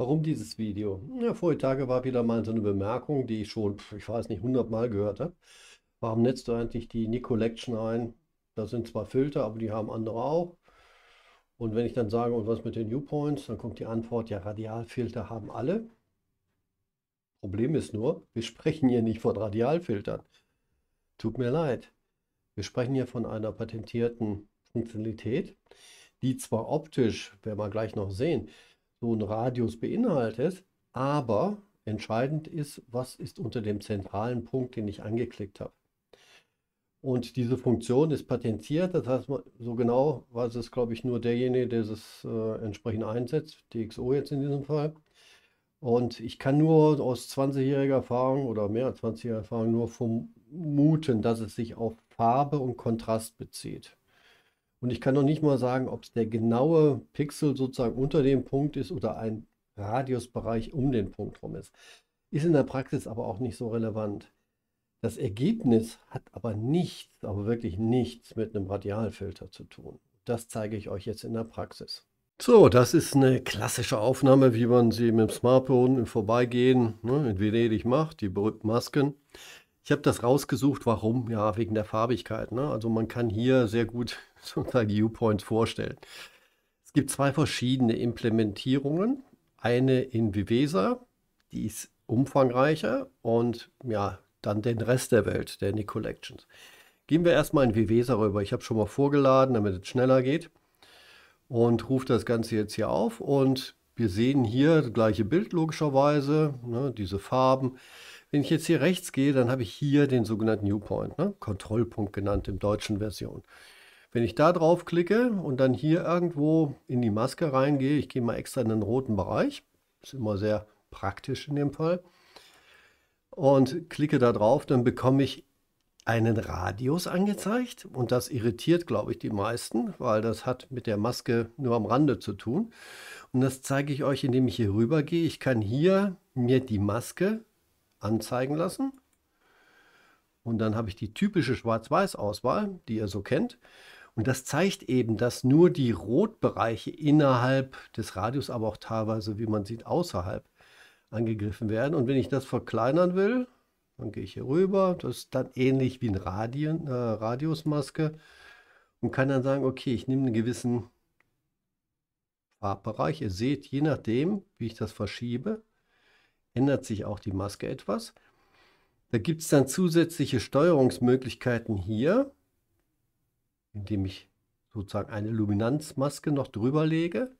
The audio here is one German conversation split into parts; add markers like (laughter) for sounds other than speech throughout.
Warum dieses Video? Ja, vorige Tage war wieder mal so eine Bemerkung, die ich schon, ich weiß nicht, hundertmal gehört habe. Warum netzt du eigentlich die Nick Collection ein? Da sind zwar Filter, aber die haben andere auch. Und wenn ich dann sage, und was mit den U-Points, dann kommt die Antwort, ja, Radialfilter haben alle. Problem ist nur, wir sprechen hier nicht von Radialfiltern. Tut mir leid. Wir sprechen hier von einer patentierten Funktionalität, die zwar optisch, werden wir gleich noch sehen, so einen Radius beinhaltet, aber entscheidend ist, was ist unter dem zentralen Punkt, den ich angeklickt habe. Und diese Funktion ist patentiert, das heißt, so genau weiß es, glaube ich, nur derjenige, der es äh, entsprechend einsetzt, DXO jetzt in diesem Fall. Und ich kann nur aus 20-jähriger Erfahrung oder mehr als 20-jähriger Erfahrung nur vermuten, dass es sich auf Farbe und Kontrast bezieht. Und ich kann noch nicht mal sagen, ob es der genaue Pixel sozusagen unter dem Punkt ist oder ein Radiusbereich um den Punkt rum ist. Ist in der Praxis aber auch nicht so relevant. Das Ergebnis hat aber nichts, aber wirklich nichts mit einem Radialfilter zu tun. Das zeige ich euch jetzt in der Praxis. So, das ist eine klassische Aufnahme, wie man sie mit dem Smartphone im Vorbeigehen ne, in Venedig macht, die berühmten Masken. Ich habe das rausgesucht, warum? Ja, wegen der Farbigkeit. Ne? Also man kann hier sehr gut (laughs) sozusagen Viewpoints vorstellen. Es gibt zwei verschiedene Implementierungen. Eine in Vivesa, die ist umfangreicher und ja, dann den Rest der Welt, der Nick Collections. Gehen wir erstmal in Vivesa rüber. Ich habe schon mal vorgeladen, damit es schneller geht. Und rufe das Ganze jetzt hier auf und wir sehen hier das gleiche Bild logischerweise, ne, diese Farben. Wenn ich jetzt hier rechts gehe, dann habe ich hier den sogenannten Viewpoint, ne? Kontrollpunkt genannt im deutschen Version. Wenn ich da drauf klicke und dann hier irgendwo in die Maske reingehe, ich gehe mal extra in den roten Bereich, ist immer sehr praktisch in dem Fall, und klicke da drauf, dann bekomme ich einen Radius angezeigt und das irritiert, glaube ich, die meisten, weil das hat mit der Maske nur am Rande zu tun. Und das zeige ich euch, indem ich hier rüber gehe. Ich kann hier mir die Maske anzeigen lassen. Und dann habe ich die typische Schwarz-Weiß-Auswahl, die ihr so kennt. Und das zeigt eben, dass nur die Rotbereiche innerhalb des Radius, aber auch teilweise, wie man sieht, außerhalb angegriffen werden. Und wenn ich das verkleinern will, dann gehe ich hier rüber. Das ist dann ähnlich wie eine Radien, äh, Radiusmaske. Und kann dann sagen, okay, ich nehme einen gewissen Farbbereich. Ihr seht, je nachdem, wie ich das verschiebe, ändert sich auch die Maske etwas. Da gibt es dann zusätzliche Steuerungsmöglichkeiten hier, indem ich sozusagen eine Luminanzmaske noch drüber lege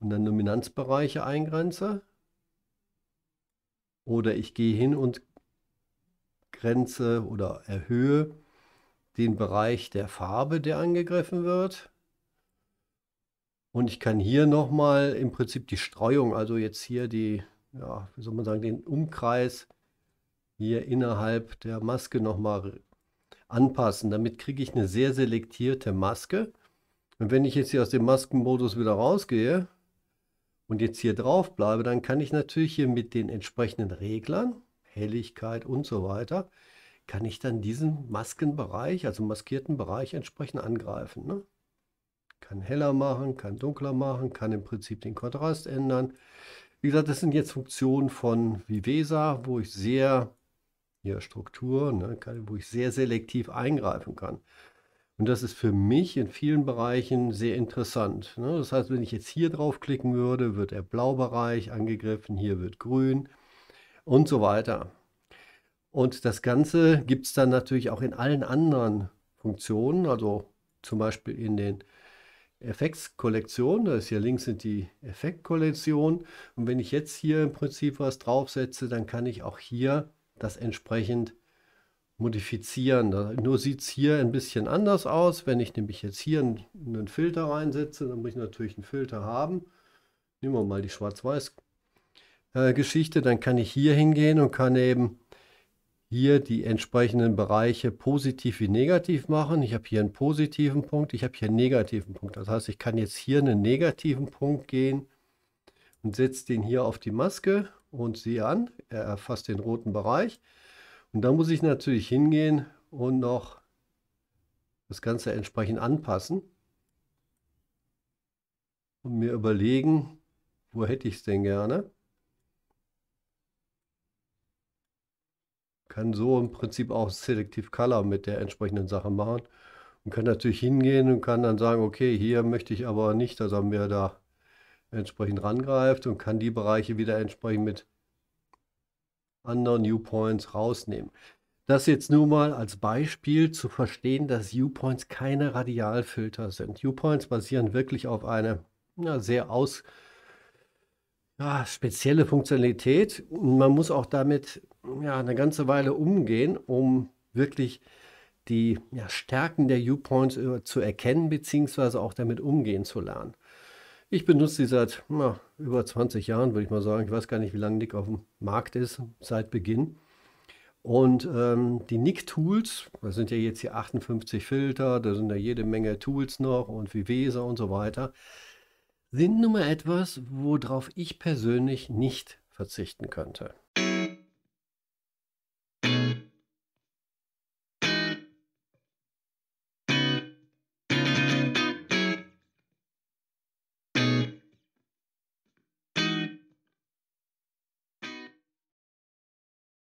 und dann Luminanzbereiche eingrenze. Oder ich gehe hin und grenze oder erhöhe den Bereich der Farbe, der angegriffen wird. Und ich kann hier nochmal im Prinzip die Streuung, also jetzt hier die ja, wie soll man sagen, den Umkreis hier innerhalb der Maske nochmal anpassen. Damit kriege ich eine sehr selektierte Maske. Und wenn ich jetzt hier aus dem Maskenmodus wieder rausgehe und jetzt hier drauf bleibe, dann kann ich natürlich hier mit den entsprechenden Reglern, Helligkeit und so weiter, kann ich dann diesen Maskenbereich, also maskierten Bereich entsprechend angreifen. Ne? Kann heller machen, kann dunkler machen, kann im Prinzip den Kontrast ändern. Wie gesagt, das sind jetzt Funktionen von Vivesa, wo ich sehr, hier Struktur, ne, wo ich sehr selektiv eingreifen kann. Und das ist für mich in vielen Bereichen sehr interessant. Ne? Das heißt, wenn ich jetzt hier draufklicken würde, wird der Blaubereich angegriffen, hier wird grün und so weiter. Und das Ganze gibt es dann natürlich auch in allen anderen Funktionen, also zum Beispiel in den Effektskollektion. Da ist hier links sind die Effektkollektion. Und wenn ich jetzt hier im Prinzip was draufsetze, dann kann ich auch hier das entsprechend modifizieren. nur sieht es hier ein bisschen anders aus. Wenn ich nämlich jetzt hier einen, einen Filter reinsetze, dann muss ich natürlich einen Filter haben. Nehmen wir mal die Schwarz-Weiß-Geschichte. Äh, dann kann ich hier hingehen und kann eben hier die entsprechenden Bereiche positiv wie negativ machen. Ich habe hier einen positiven Punkt, ich habe hier einen negativen Punkt. Das heißt, ich kann jetzt hier einen negativen Punkt gehen und setze den hier auf die Maske und sehe an, er erfasst den roten Bereich. Und dann muss ich natürlich hingehen und noch das Ganze entsprechend anpassen und mir überlegen, wo hätte ich es denn gerne. kann so im Prinzip auch selektiv Color mit der entsprechenden Sache machen und kann natürlich hingehen und kann dann sagen, okay, hier möchte ich aber nicht, dass er mir da entsprechend rangreift und kann die Bereiche wieder entsprechend mit anderen Viewpoints rausnehmen. Das jetzt nur mal als Beispiel zu verstehen, dass Viewpoints keine Radialfilter sind. Viewpoints basieren wirklich auf einer ja, sehr ausgeprägten ja, spezielle Funktionalität. Man muss auch damit ja, eine ganze Weile umgehen, um wirklich die ja, Stärken der Viewpoints äh, zu erkennen bzw. auch damit umgehen zu lernen. Ich benutze sie seit na, über 20 Jahren, würde ich mal sagen. Ich weiß gar nicht, wie lange Nick auf dem Markt ist, seit Beginn. Und ähm, die Nick-Tools, da sind ja jetzt hier 58 Filter, da sind ja jede Menge Tools noch und wie Weser und so weiter sind nun mal etwas, worauf ich persönlich nicht verzichten könnte.